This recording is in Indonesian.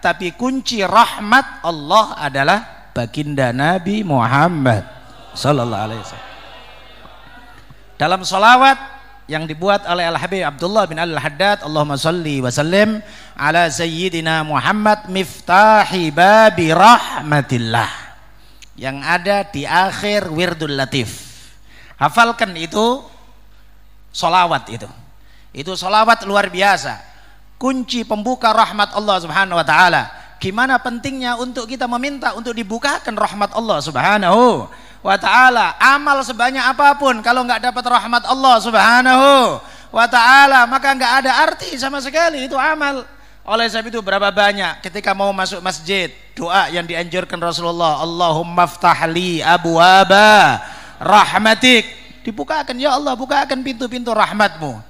tapi kunci rahmat Allah adalah baginda Nabi Muhammad sallallahu alaihi Dalam solawat yang dibuat oleh Al Habib Abdullah bin Al Haddad, Allahumma salli wa sallim ala sayyidina Muhammad miftahi babi rahmatillah. Yang ada di akhir wirdul latif. Hafalkan itu solawat itu. Itu solawat luar biasa kunci pembuka rahmat Allah Subhanahu wa taala. Gimana pentingnya untuk kita meminta untuk dibukakan rahmat Allah Subhanahu wa taala. Amal sebanyak apapun kalau nggak dapat rahmat Allah Subhanahu wa taala, maka nggak ada arti sama sekali itu amal. Oleh sebab itu berapa banyak ketika mau masuk masjid doa yang dianjurkan Rasulullah Allahumma ftahli abwaaba rahmatik dibukakan ya Allah bukakan pintu-pintu rahmatmu